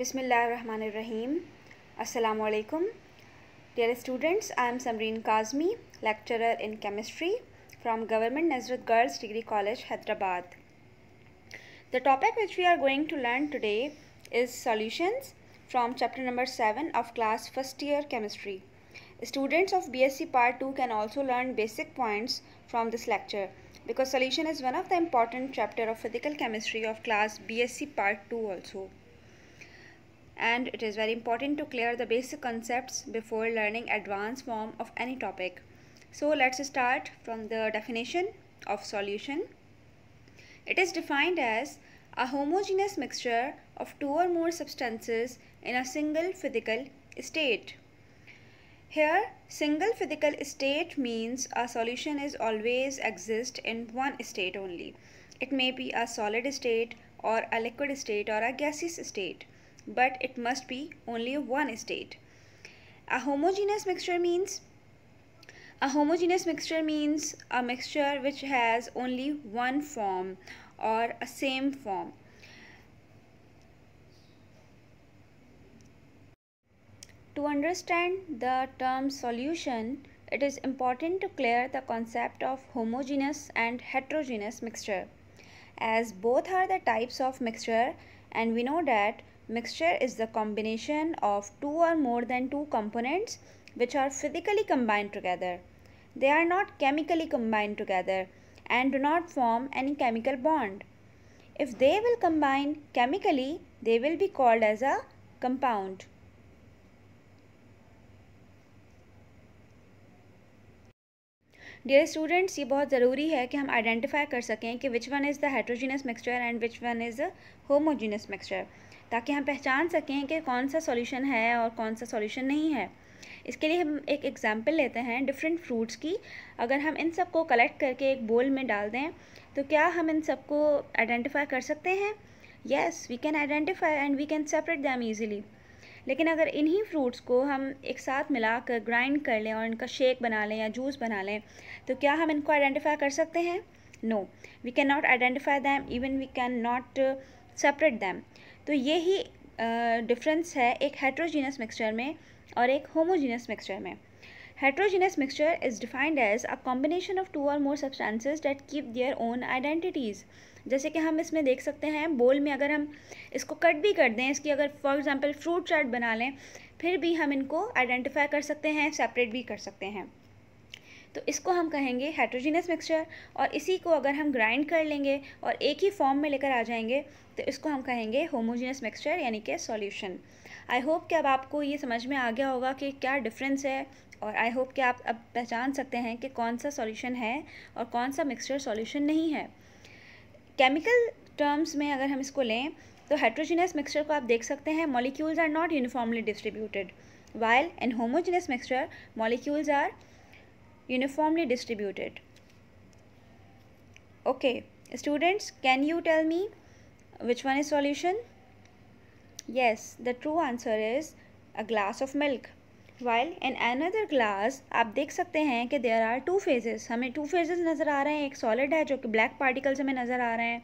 Bismillahirrahmanirrahim. Assalamu alaikum. Dear students, I am Samreen Kazmi, lecturer in chemistry from Government Nazrat Girls Degree College, Hyderabad. The topic which we are going to learn today is solutions from chapter number 7 of class first year chemistry. Students of BSc part 2 can also learn basic points from this lecture because solution is one of the important chapter of physical chemistry of class BSc part 2 also and it is very important to clear the basic concepts before learning advanced form of any topic. So let's start from the definition of solution. It is defined as a homogeneous mixture of two or more substances in a single physical state. Here, single physical state means a solution is always exist in one state only. It may be a solid state or a liquid state or a gaseous state but it must be only one state. A homogeneous mixture means a homogeneous mixture means a mixture which has only one form or a same form. To understand the term solution, it is important to clear the concept of homogeneous and heterogeneous mixture as both are the types of mixture and we know that Mixture is the combination of two or more than two components which are physically combined together. They are not chemically combined together and do not form any chemical bond. If they will combine chemically, they will be called as a compound. Dear students, it is very important है identify which one is the heterogeneous mixture and which one is the homogeneous mixture. ताकि हम पहचान सकें कि कौन सा solution है और कौन सा सॉल्यूशन नहीं है इसके लिए हम एक एग्ज़ाम्पल लेते हैं डिफरेंट फ्रूट्स की अगर हम इन सबको कलेक्ट करके एक बोल में डाल दें तो क्या हम इन सबको आइडेंटिफाई कर सकते हैं yes we can identify and we can separate them easily लेकिन अगर इन्हीं फ्रूट्स को हम एक साथ मिला कर ग्राइंड कर लें और इनका शेक बना लें या जूस बना लें तो क्या हम इनको आइडेंटिफाई कर सकते हैं no we can not identify them even we can not separate them तो ये ही डिफरेंस है एक हेट्रोजीनस मिक्सचर में और एक होमोजीनस मिक्सचर में heterogeneous mixture is defined as a combination of two और more substances that keep their own identities जैसे कि हम इसमें देख सकते हैं बोल में अगर हम इसको कट भी कर दें इसकी अगर फॉर एग्ज़ाम्पल फ्रूट चाट बना लें फिर भी हम इनको आइडेंटिफाई कर सकते हैं सेपरेट भी कर सकते हैं तो इसको हम कहेंगे हाइड्रोजीनियस मिक्सचर और इसी को अगर हम ग्राइंड कर लेंगे और एक ही फॉर्म में लेकर आ जाएंगे तो इसको हम कहेंगे होमोजीनियस मिक्सचर यानी कि सॉल्यूशन आई होप कि अब आपको ये समझ में आ गया होगा कि क्या डिफरेंस है और आई होप कि आप अब पहचान सकते हैं कि कौन सा सॉल्यूशन है और कौन सा मिक्सचर सॉल्यूशन नहीं है केमिकल टर्म्स में अगर हम इसको लें तो हाइड्रोजीनियस मिक्सचर को आप देख सकते हैं molecules are not uniformly distributed while and homogeneous mixture molecules are uniformly distributed okay students can you tell me which one is solution yes the true answer is a glass of milk while in another glass आप देख सकते हैं कि there are two phases हमें two phases नज़र आ रहे हैं एक सॉलिड है जो कि ब्लैक पार्टिकल्स हमें नज़र आ रहे हैं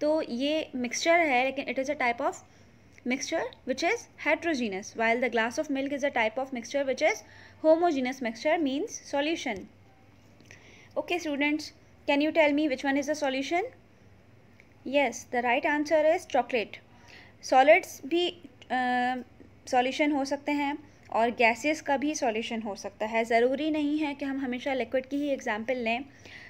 तो ये मिक्सचर है लेकिन it is a type of mixture which is heterogeneous while the glass of milk is a type of mixture which is homogeneous mixture means solution. Okay students, can you tell me which one is the solution? Yes, the right answer is chocolate. Solids be uh, solution हो सकते हैं और gases का भी solution हो सकता है ज़रूरी नहीं है कि हम हमेशा लिक्विड की ही एग्जांपल लें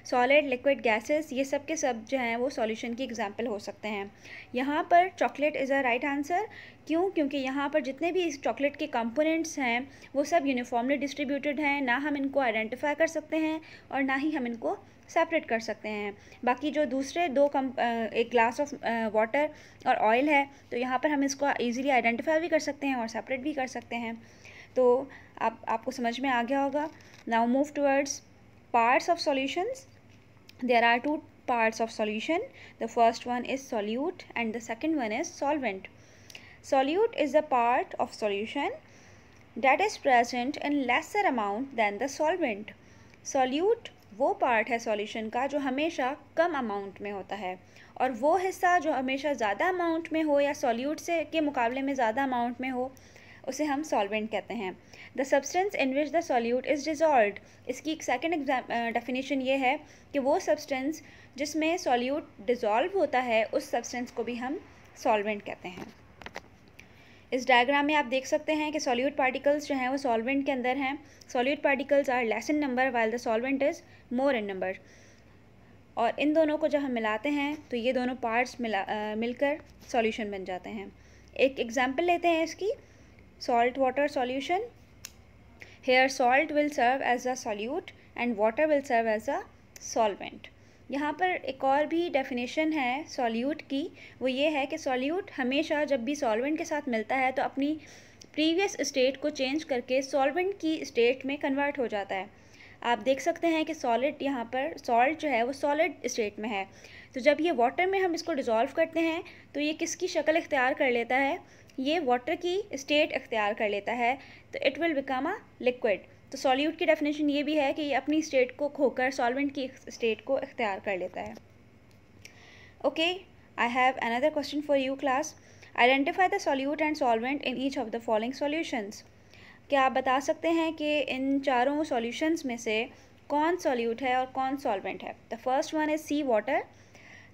सॉलिड लिक्विड गैसेस ये सब के सब जो हैं वो सॉल्यूशन की एग्ज़ाम्पल हो सकते हैं यहाँ पर chocolate is a right answer क्यों क्योंकि यहाँ पर जितने भी इस चॉकलेट के कंपोनेंट्स हैं वो सब यूनिफॉर्मली डिस्ट्रीब्यूटेड हैं ना हम इनको आइडेंटिफाई कर सकते हैं और ना ही हम इनको सेपरेट कर सकते हैं बाकी जो दूसरे दो कम एक ग्लास ऑफ वाटर और ऑयल है तो यहाँ पर हम इसको ईजिली आइडेंटिफाई भी कर सकते हैं और सेपरेट भी कर सकते हैं तो आप आपको समझ में आ गया होगा now move towards parts of solutions there are two parts of solution the first one is solute and the second one is solvent solute is the part of solution that is present in lesser amount than the solvent solute वो part है solution का जो हमेशा कम amount में होता है और वो हिस्सा जो हमेशा ज़्यादा अमाउंट में हो या सॉल्यूट से के मुकाबले में ज़्यादा अमाउंट में हो उसे हम सॉल्वेंट कहते हैं the substance in which the solute is dissolve इसकी एक सेकेंड डेफिनेशन ये है कि वो सब्सटेंस जिसमें सॉल्यूट डिजॉल्व होता है उस सब्सटेंस को भी हम सॉल्वेंट कहते हैं इस डायग्राम में आप देख सकते हैं कि सॉल्यूट पार्टिकल्स जो हैं वो सॉल्वेंट के अंदर हैं solute particles are less in number while the solvent is more in number और इन दोनों को जब हम मिलाते हैं तो ये दोनों पार्ट्स मिला आ, मिलकर सॉल्यूशन बन जाते हैं एक एग्ज़ाम्पल लेते हैं इसकी salt water solution here salt will serve as a solute and water will serve as a solvent यहाँ पर एक और भी डेफिनेशन है सॉल्यूट की वो ये है कि सॉल्यूट हमेशा जब भी सॉल्वेंट के साथ मिलता है तो अपनी प्रीवियस स्टेट को चेंज करके सॉल्वेंट की स्टेट में कन्वर्ट हो जाता है आप देख सकते हैं कि सॉलिड यहाँ पर सॉल्ट जो है वो सॉलिड स्टेट में है तो जब ये वाटर में हम इसको डिज़ोल्व करते हैं तो ये किसकी शक्ल इख्तियार कर लेता है ये वाटर की स्टेट इख्तियार कर लेता है तो it will become a liquid तो सॉल्यूट की डेफिनेशन ये भी है कि ये अपनी स्टेट को खोकर सॉल्वेंट की स्टेट को इख्तियार कर लेता है okay I have another question for you class identify the solute and solvent in each of the following solutions क्या आप बता सकते हैं कि इन चारों सॉल्यूशंस में से कौन सॉल्यूट है और कौन सॉल्वेंट है the first one is sea water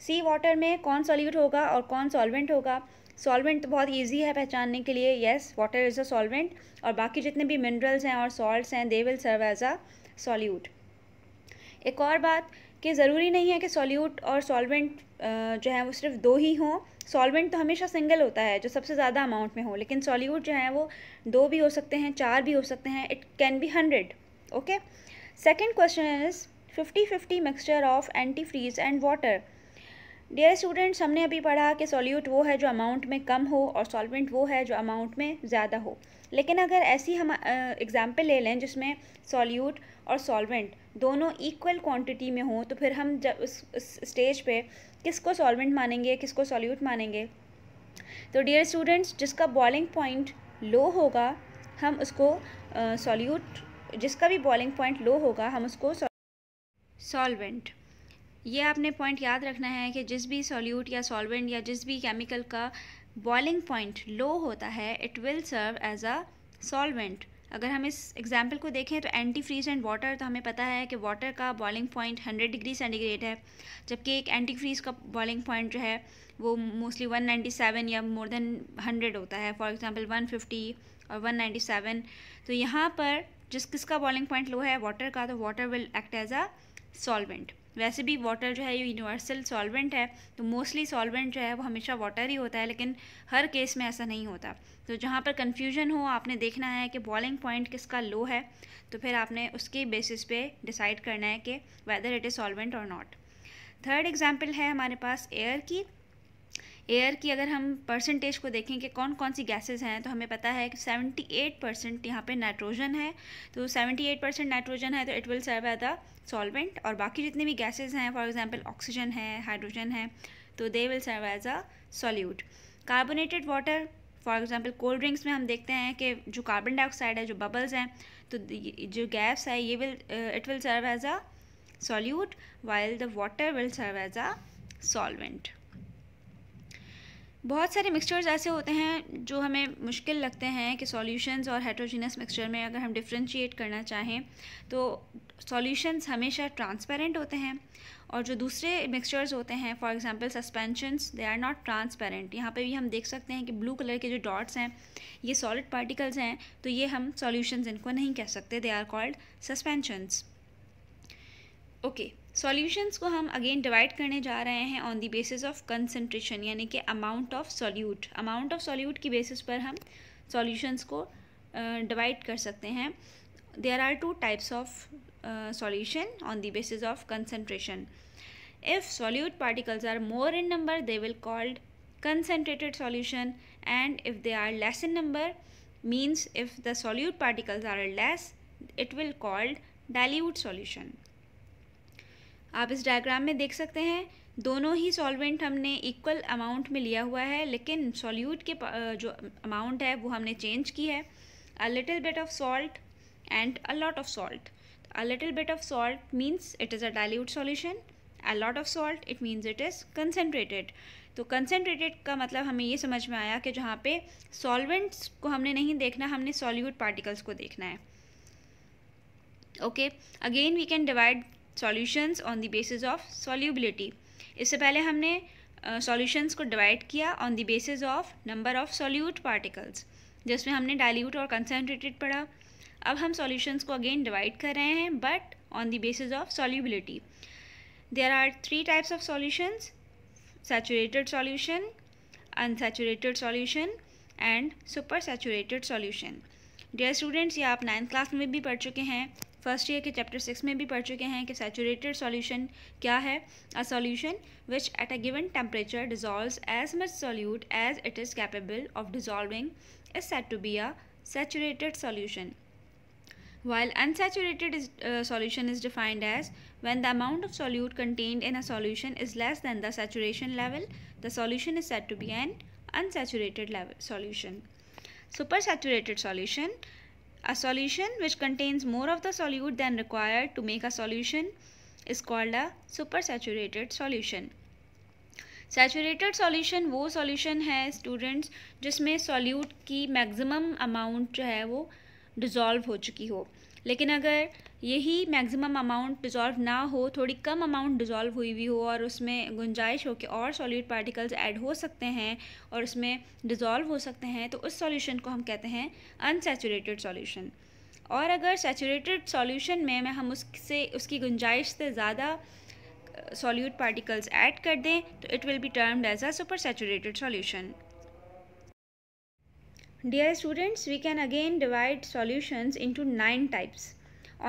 sea water में कौन सॉल्यूट होगा और कौन सॉल्वेंट होगा सॉल्वेंट तो बहुत ईजी है पहचानने के लिए yes water is a solvent और बाकी जितने भी मिनरल्स हैं और सॉल्ट्स हैं they will serve as a solute एक और बात कि ज़रूरी नहीं है कि सॉल्यूट और सॉल्वेंट जो है वो सिर्फ दो ही हों सॉल्वेंट तो हमेशा सिंगल होता है जो सबसे ज़्यादा अमाउंट में हो लेकिन सॉल्यूट जो है वो दो भी हो सकते हैं चार भी हो सकते हैं it can be hundred okay second question is fifty fifty mixture of antifreeze and water dear students हमने अभी पढ़ा कि सॉल्यूट वो है जो अमाउंट में कम हो और सॉल्वेंट वो है जो अमाउंट में ज़्यादा हो लेकिन अगर ऐसी हम एग्ज़ाम्पल ले लें जिसमें सॉल्यूट और सॉल्वेंट दोनों इक्वल क्वांटिटी में हो तो फिर हम जब उस, उस स्टेज पे किसको सॉल्वेंट मानेंगे किसको सॉल्यूट मानेंगे तो डियर स्टूडेंट्स जिसका बॉइलिंग पॉइंट लो होगा हम उसको सॉल्यूट जिसका भी बॉइलिंग पॉइंट लो होगा हम उसको सॉल्वेंट ये आपने पॉइंट याद रखना है कि जिस भी सॉल्यूट या सॉल्वेंट या जिस भी केमिकल का बॉइलिंग पॉइंट लो होता है it will serve as a solvent अगर हम इस एग्जाम्पल को देखें तो एंटी फ्रीज एंड वाटर तो हमें पता है कि वाटर का बॉइलिंग पॉइंट 100 डिग्री सेंटीग्रेड है जबकि एक एंटी फ्रीज का बॉइलिंग पॉइंट जो है वो मोस्टली 197 या मोर देन 100 होता है फॉर एग्जांपल 150 और 197 तो यहाँ पर जिस किसका बॉइलिंग पॉइंट लो है वाटर का तो water will act as a solvent वैसे भी वाटर जो है ये यूनिवर्सल सॉल्वेंट है तो मोस्टली सॉल्वेंट जो है वो हमेशा वाटर ही होता है लेकिन हर केस में ऐसा नहीं होता तो जहाँ पर कन्फ्यूजन हो आपने देखना है कि बॉलिंग पॉइंट किसका लो है तो फिर आपने उसके बेसिस पे डिसाइड करना है कि वेदर इट इज़ सॉल्वेंट और नॉट थर्ड एग्जाम्पल है हमारे पास एयर की एयर की अगर हम परसेंटेज को देखें कि कौन कौन सी गैसेस हैं तो हमें पता है कि सेवेंटी एट परसेंट यहाँ पर नाइट्रोजन है तो सेवेंटी एट परसेंट नाइट्रोजन है तो it will serve as a solvent और बाकी जितने भी गैसेज हैं फॉर एग्जाम्पल ऑक्सीजन है हाइड्रोजन है तो they will serve as a solute carbonated water for example cold drinks में हम देखते हैं कि जो कार्बन डाइऑक्साइड है जो बबल्स हैं तो जो गैस है ये will it will serve as a solute while the water will serve as a solvent बहुत सारे मिक्सचर्स ऐसे होते हैं जो हमें मुश्किल लगते हैं कि सॉल्यूशंस और हेट्रोजीनस मिक्सचर में अगर हम डिफ्रेंशिएट करना चाहें तो सॉल्यूशंस हमेशा ट्रांसपेरेंट होते हैं और जो दूसरे मिक्सचर्स होते हैं for example suspensions they are not transparent यहाँ पे भी हम देख सकते हैं कि ब्लू कलर के जो डॉट्स हैं ये सॉलिड पार्टिकल्स हैं तो ये हम सॉल्यूशंस इनको नहीं कह सकते they are called suspensions okay solutions को हम अगेन डिवाइड करने जा रहे हैं on the basis of concentration यानी कि amount of solute amount of solute की बेसिस पर हम सॉल्यूशंस को डिवाइड uh, कर सकते हैं there are two types of solution on the basis of concentration if solute particles are more in number they will called concentrated solution and if they are less in number means if the solute particles are less it will called dilute solution आप इस diagram में देख सकते हैं दोनों ही solvent हमने equal amount में लिया हुआ है लेकिन सॉल्यूट के जो अमाउंट है वो हमने चेंज की है a little bit of salt and a lot of salt a little bit of salt means it is a dilute solution a lot of salt it means it is concentrated तो concentrated का मतलब हमें ये समझ में आया कि जहाँ पे सॉल्वेंट्स को हमने नहीं देखना हमने सॉल्यूट पार्टिकल्स को देखना है okay again we can divide solutions on the basis of solubility इससे पहले हमने सॉल्यूशंस uh, को डिवाइड किया on the basis of number of solute particles जिसमें हमने डाइल्यूट और कंसेंट्रेटेड पढ़ा अब हम सॉल्यूशंस को अगेन डिवाइड कर रहे हैं but on the basis of solubility there are three types of solutions solution solution solution and supersaturated solution dear students ये आप नाइन्थ क्लास में भी पढ़ चुके हैं फर्स्ट ईयर के चैप्टर सिक्स में भी पढ़ चुके हैं कि सैचुरेटेड सॉल्यूशन क्या है a solution which at a given temperature dissolve as much solute as it is capable of dissolving is said to be a saturated solution while unsaturated solution is defined as when the amount of solute contained in a solution is less than the saturation level the solution is said to be an unsaturated solution supersaturated solution A solution which contains more of the solute than required to make a solution is called a supersaturated solution. Saturated solution वो solution है students जिसमें solute की maximum amount जो है वो dissolve हो चुकी हो लेकिन अगर यही मैक्सिमम अमाउंट डिजॉल्व ना हो थोड़ी कम अमाउंट डिज़ोल्व हुई हुई हो और उसमें गुंजाइश हो कि और सॉलिड पार्टिकल्स ऐड हो सकते हैं और उसमें डिज़ोल्व हो सकते हैं तो उस सॉल्यूशन को हम कहते हैं अनसेचुरेटेड सॉल्यूशन और अगर सेचूरेटेड सॉल्यूशन में मैं हम उससे उसकी गुंजाइश से ज़्यादा सॉल्यूट पार्टिकल्स ऐड कर दें तो it will be termed as a supersaturated solution dear students we can again divide solutions into nine types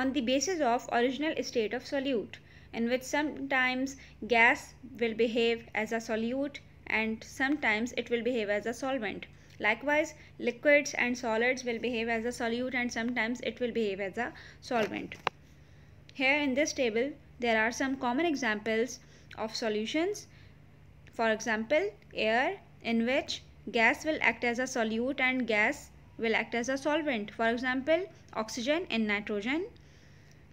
on the basis of original state of solute in which sometimes gas will behave as a solute and sometimes it will behave as a solvent. Likewise, liquids and solids will behave as a solute and sometimes it will behave as a solvent. Here in this table, there are some common examples of solutions. For example, air in which gas will act as a solute and gas will act as a solvent. For example, oxygen and nitrogen.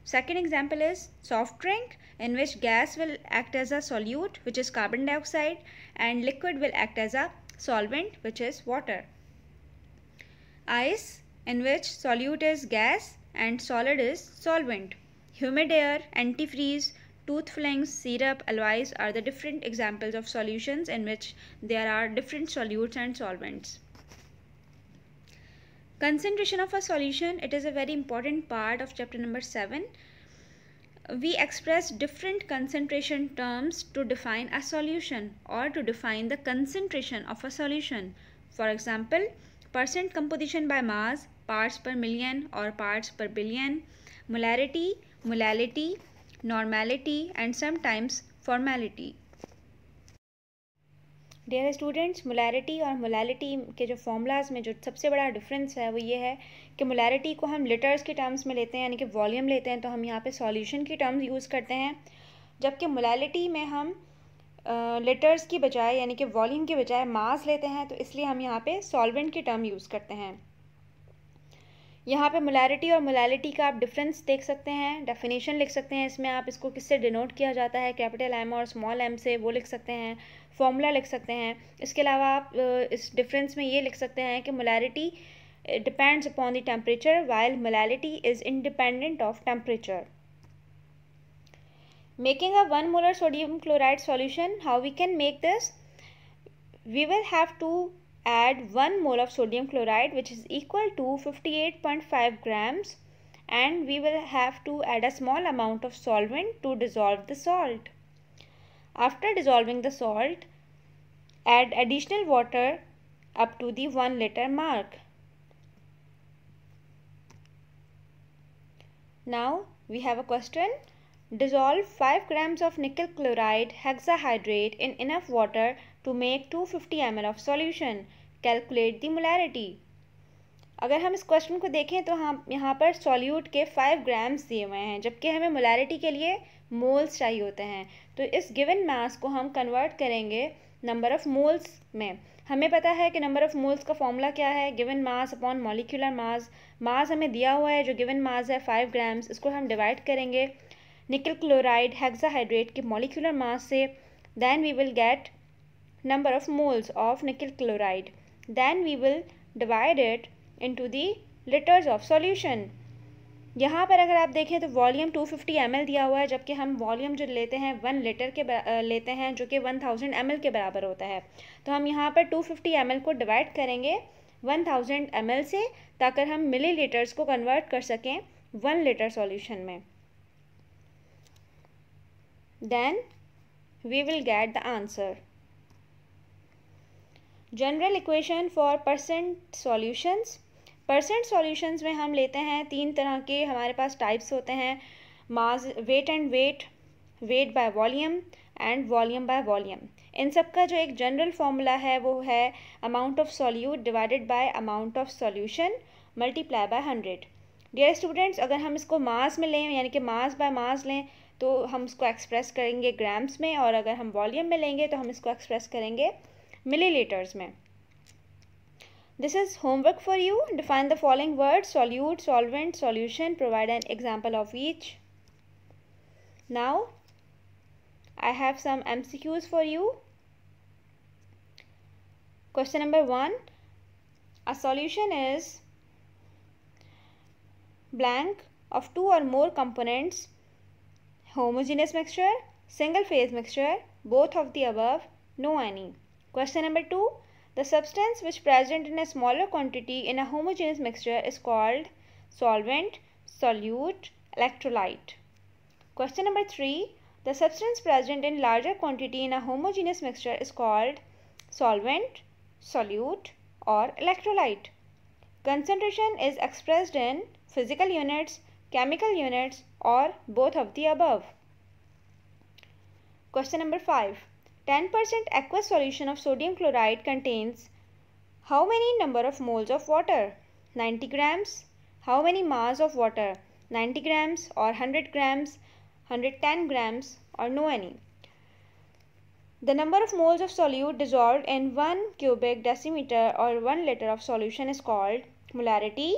Second example is soft drink in which gas will act as a solute which is carbon dioxide and liquid will act as a solvent which is water. Ice in which solute is gas and solid is solvent. Humid air, antifreeze, tooth flings, syrup, alloys are the different examples of solutions in which there are different solutes and solvents. Concentration of a solution, it is a very important part of chapter number 7. We express different concentration terms to define a solution or to define the concentration of a solution. For example, percent composition by mass, parts per million or parts per billion, molarity, molality, normality and sometimes formality. Dear students molarity और molality के जो formulas में जो सबसे बड़ा difference है वो ये है कि मोलैरिटी को हम लिटर्स के टर्म्स में लेते हैं यानी कि वॉल्यूम लेते हैं तो हम यहाँ पे सॉल्यूशन की टर्म्स यूज़ करते हैं जबकि मोलैलिटी में हम लेटर्स uh, की बजाय यानी कि वॉल्यूम के बजाय मास लेते हैं तो इसलिए हम यहाँ पर सॉलवेंट की टर्म यूज़ करते हैं यहाँ पे मोलैरिटी और मोलैलिटी का आप डिफरेंस देख सकते हैं डेफिनेशन लिख सकते हैं इसमें आप इसको किससे डिनोट किया जाता है कैपिटल एम और स्मॉल एम से वो लिख सकते हैं फॉर्मूला लिख सकते हैं इसके अलावा आप इस डिफरेंस में ये लिख सकते हैं कि molarity depends upon the temperature while molality is independent of temperature making a one molar sodium chloride solution how we can make this we will have to add 1 mole of sodium chloride which is equal to 58.5 grams and we will have to add a small amount of solvent to dissolve the salt. After dissolving the salt, add additional water up to the 1 liter mark. Now we have a question. Dissolve 5 grams of nickel chloride hexahydrate in enough water to make 250 M of solution. Calculate the molarity अगर हम इस question को देखें तो हम यहाँ पर solute के फाइव ग्राम्स दिए हुए हैं जबकि हमें मोलैरिटी के लिए मोल्स चाहिए होते हैं तो इस गिवन मास को हम कन्वर्ट करेंगे नंबर ऑफ़ मोल्स में हमें पता है कि नंबर ऑफ़ मोल्स का फॉर्मूला क्या है given mass upon molecular mass mass हमें दिया हुआ है जो गिवन मास है फाइव ग्राम्स इसको हम डिवाइड करेंगे निकल क्लोराइड हेक्साहाइड्रेट के मॉलिक्यूलर मास से then we will get number of moles of nickel chloride. Then we will divide it into the liters of solution. यहाँ पर अगर आप देखें तो वॉल्यूम 250 फिफ्टी दिया हुआ है जबकि हम वॉल्यूम जो लेते हैं वन लीटर के लेते हैं जो कि 1000 थाउजेंड के बराबर होता है तो हम यहाँ पर 250 फिफ्टी को डिवाइड करेंगे 1000 थाउजेंड से ताकि हम लीटर्स को कन्वर्ट कर सकें वन लीटर सॉल्यूशन में then we will get the answer general equation for percent solutions percent solutions में हम लेते हैं तीन तरह के हमारे पास टाइप्स होते हैं mass weight and weight weight by volume and volume by volume इन सब का जो एक जनरल फार्मूला है वो है amount of solute divided by amount of solution multiply by hundred dear students अगर हम इसको मास में लें यानी कि मास बाय मास लें तो हम इसको एक्सप्रेस करेंगे ग्राम्स में और अगर हम वॉल्यूम में लेंगे तो हम इसको एक्सप्रेस करेंगे milliliters में This is homework for you. Define the following words, solute, solvent, solution. Provide an example of each. Now, I have some MCQs for you. Question number 1. A solution is blank of two or more components, homogeneous mixture, single phase mixture, both of the above, no any. Question number 2. The substance which present in a smaller quantity in a homogeneous mixture is called solvent, solute, electrolyte. Question number 3. The substance present in larger quantity in a homogeneous mixture is called solvent, solute or electrolyte. Concentration is expressed in physical units, chemical units or both of the above. Question number 5. 10% aqueous solution of sodium chloride contains how many number of moles of water? 90 grams. How many mass of water? 90 grams or 100 grams, 110 grams or no any. The number of moles of solute dissolved in 1 cubic decimeter or 1 liter of solution is called molarity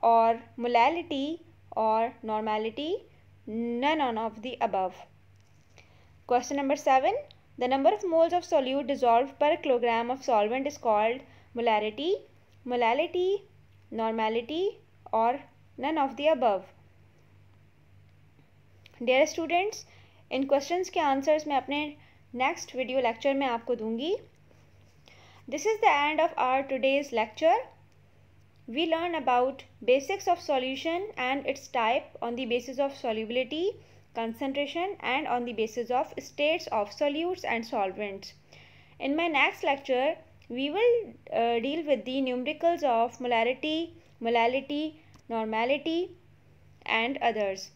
or molality or normality. None of the above. Question number 7. The number of moles of solute dissolved per kilogram of solvent is called molarity, molality, normality or none of the above. Dear students, in questions' ke answers मैं अपने next video lecture में aapko dungi. This is the end of our today's lecture. we learn about basics of solution and its type on the basis of solubility concentration and on the basis of states of solutes and solvents. In my next lecture, we will uh, deal with the numericals of molarity, molality, normality and others.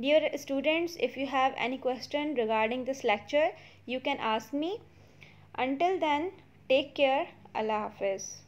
Dear students, if you have any question regarding this lecture, you can ask me. Until then, take care. Allah Hafiz.